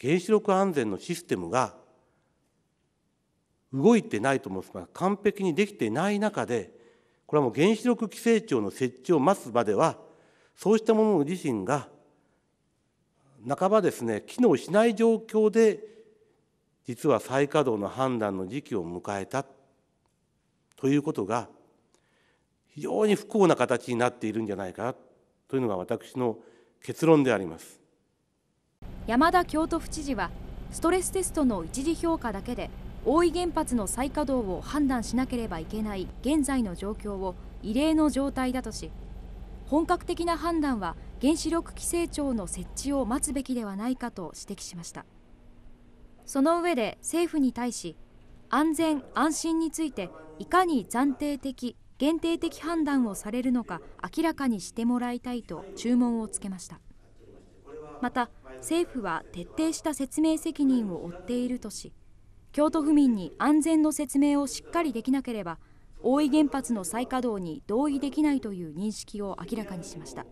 原子力安全のシステムが動いてないと思うんですが完璧にできていない中でこれはもう原子力規制庁の設置を待つまではそうしたもの自身が半ばですね機能しない状況で実は再稼働の判断の時期を迎えたということが非常に不幸な形になっているんじゃないかというのが私の結論であります。山田京都府知事はストレステストの一次評価だけで大井原発の再稼働を判断しなければいけない現在の状況を異例の状態だとし本格的な判断は原子力規制庁の設置を待つべきではないかと指摘しましたその上で政府に対し安全安心についていかに暫定的限定的判断をされるのか明らかにしてもらいたいと注文をつけましたまた政府は徹底した説明責任を負っているとし京都府民に安全の説明をしっかりできなければ大井原発の再稼働に同意できないという認識を明らかにしました。